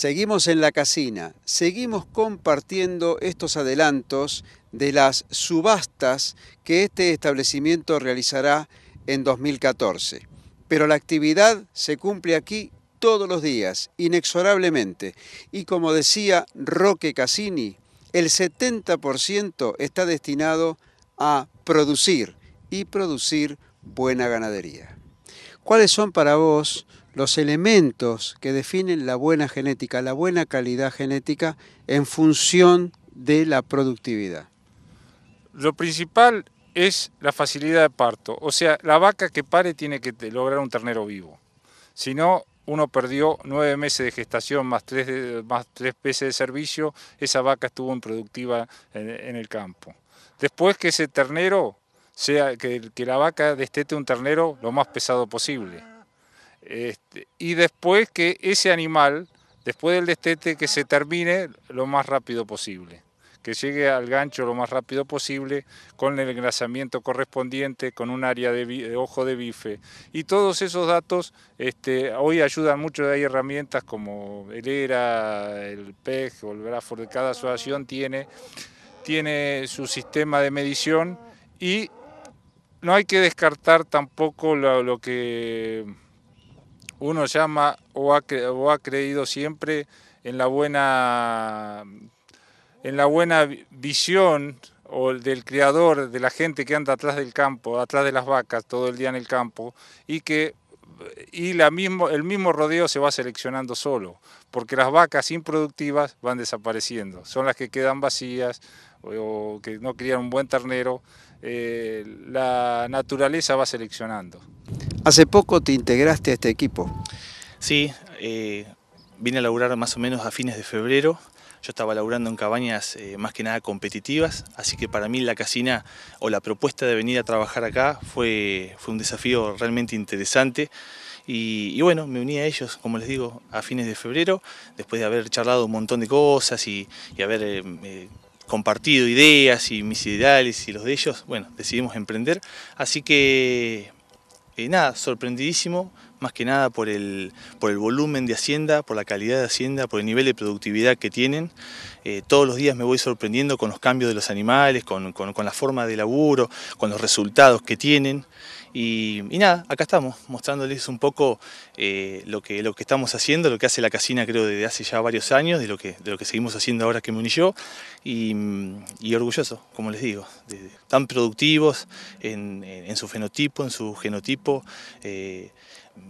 Seguimos en la casina, seguimos compartiendo estos adelantos de las subastas que este establecimiento realizará en 2014. Pero la actividad se cumple aquí todos los días, inexorablemente. Y como decía Roque Cassini, el 70% está destinado a producir y producir buena ganadería. ¿Cuáles son para vos los elementos que definen la buena genética, la buena calidad genética en función de la productividad. Lo principal es la facilidad de parto, o sea, la vaca que pare tiene que lograr un ternero vivo, si no uno perdió nueve meses de gestación más tres, más tres meses de servicio, esa vaca estuvo improductiva en, en el campo. Después que ese ternero, sea que la vaca destete un ternero lo más pesado posible. Este, y después que ese animal, después del destete, que se termine lo más rápido posible, que llegue al gancho lo más rápido posible, con el engrasamiento correspondiente, con un área de, ojo de bife. Y todos esos datos este, hoy ayudan mucho, hay herramientas como el ERA, el PEG o el grafo de cada asociación tiene, tiene su sistema de medición y no hay que descartar tampoco lo que uno llama o ha, creído siempre en la buena, en la buena visión o del criador, de la gente que anda atrás del campo, atrás de las vacas todo el día en el campo, y que y mismo, el mismo rodeo se va seleccionando solo, porque las vacas improductivas van desapareciendo, son las que quedan vacías o, que no crían un buen ternero eh, la naturaleza va seleccionando. Hace poco te integraste a este equipo. Sí, eh, vine a laburar más o menos a fines de febrero. Yo estaba laburando en cabañas eh, más que nada competitivas, así que para mí la casina o la propuesta de venir a trabajar acá fue, fue un desafío realmente interesante. Y, bueno, me uní a ellos, como les digo, a fines de febrero, después de haber charlado un montón de cosas y, haber compartido ideas y mis ideales y los de ellos, bueno, decidimos emprender. Así que, eh, nada, sorprendidísimo más que nada por el, por el volumen de hacienda, por la calidad de hacienda, por el nivel de productividad que tienen. Eh, todos los días me voy sorprendiendo con los cambios de los animales, con, con, la forma de laburo, con los resultados que tienen. Y, nada, acá estamos, mostrándoles un poco eh, lo, que, lo que estamos haciendo, lo que hace la casina creo desde hace ya varios años, de lo que, de lo que seguimos haciendo ahora que me uní yo. Y, orgulloso, como les digo, de, tan productivos en, en, su fenotipo, en su genotipo. Eh,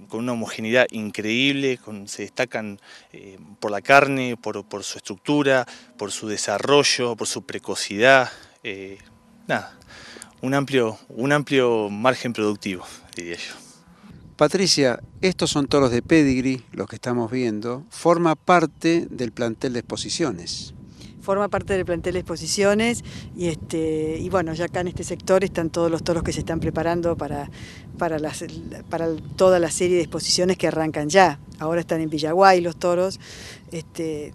con una homogeneidad increíble, se destacan eh, por la carne, por, su estructura, por su desarrollo, por su precocidad. Eh, nada, un amplio, un amplio margen productivo, diría yo. Patricia, estos son toros de pedigree, los que estamos viendo, forma parte del plantel de exposiciones forma parte del plantel de exposiciones y, este, y bueno, ya acá en este sector están todos los toros que se están preparando para, para, toda la serie de exposiciones que arrancan ya. Ahora están en Villaguay los toros. Este,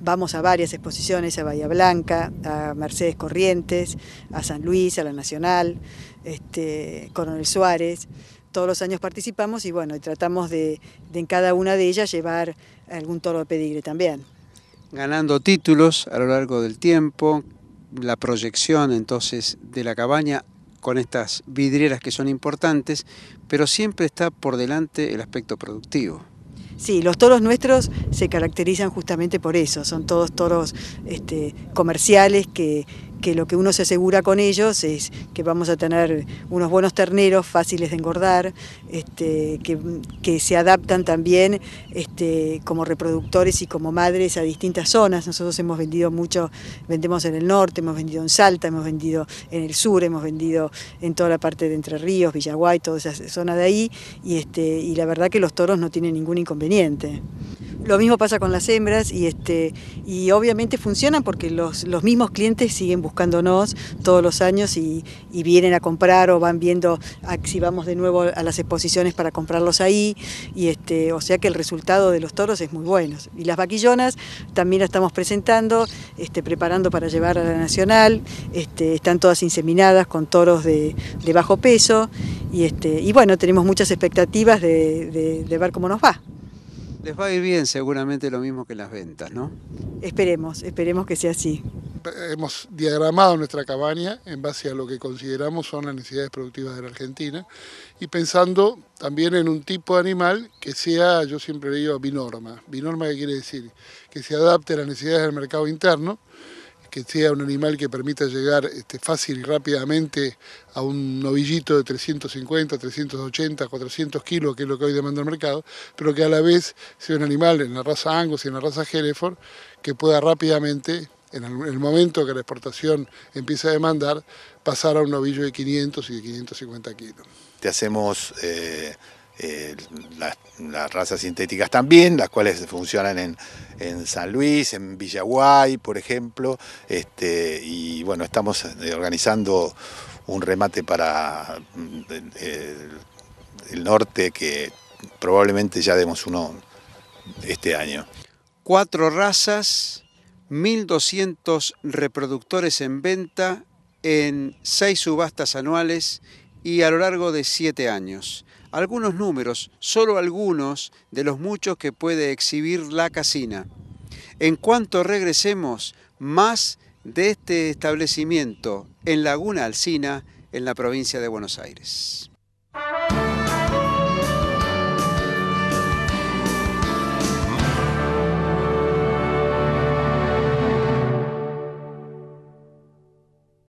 vamos a varias exposiciones, a Bahía Blanca, a Mercedes Corrientes, a San Luis, a la Nacional, este, Coronel Suárez. Todos los años participamos y bueno, tratamos de, de en cada una de ellas llevar algún toro de pedigre también ganando títulos a lo largo del tiempo, la proyección entonces de la cabaña con estas vidrieras que son importantes, pero siempre está por delante el aspecto productivo. Sí, los toros nuestros se caracterizan justamente por eso, son todos toros este, comerciales que, que lo que uno se asegura con ellos es que vamos a tener unos buenos terneros fáciles de engordar, este, que, se adaptan también este, como reproductores y como madres a distintas zonas. Nosotros hemos vendido mucho, vendemos en el norte, hemos vendido en Salta, hemos vendido en el sur, hemos vendido en toda la parte de Entre Ríos, Villaguay, toda esa zona de ahí, y, este, y la verdad que los toros no tienen ningún inconveniente. Lo mismo pasa con las hembras y, este, y obviamente funcionan porque los, mismos clientes siguen buscándonos todos los años y, vienen a comprar o van viendo si vamos de nuevo a las exposiciones para comprarlos ahí. Y este, o sea que el resultado de los toros es muy bueno. Y las vaquillonas también las estamos presentando, este, preparando para llevar a la Nacional. Este, están todas inseminadas con toros de, bajo peso. Y, este, y bueno, tenemos muchas expectativas de ver cómo nos va. Les va a ir bien seguramente lo mismo que las ventas, ¿no? Esperemos, esperemos que sea así. Hemos diagramado nuestra cabaña en base a lo que consideramos son las necesidades productivas de la Argentina y pensando también en un tipo de animal que sea, yo siempre le digo, binorma. Binorma, ¿qué quiere decir? Que se adapte a las necesidades del mercado interno que sea un animal que permita llegar este, fácil y rápidamente a un novillito de 350, 380, 400 kilos, que es lo que hoy demanda el mercado, pero que a la vez sea un animal en la raza Angus y en la raza Hereford que pueda rápidamente, en el momento que la exportación empieza a demandar, pasar a un novillo de 500 y de 550 kilos. Te hacemos... Eh, eh, las, razas sintéticas también, las cuales funcionan en, San Luis, en Villaguay, por ejemplo. Este, y bueno, estamos eh, organizando un remate para mm, el norte que probablemente ya demos uno este año. Cuatro razas, 1.200 reproductores en venta en seis subastas anuales y a lo largo de siete años algunos números, solo algunos de los muchos que puede exhibir la casina. En cuanto regresemos, más de este establecimiento en Laguna Alsina, en la provincia de Buenos Aires.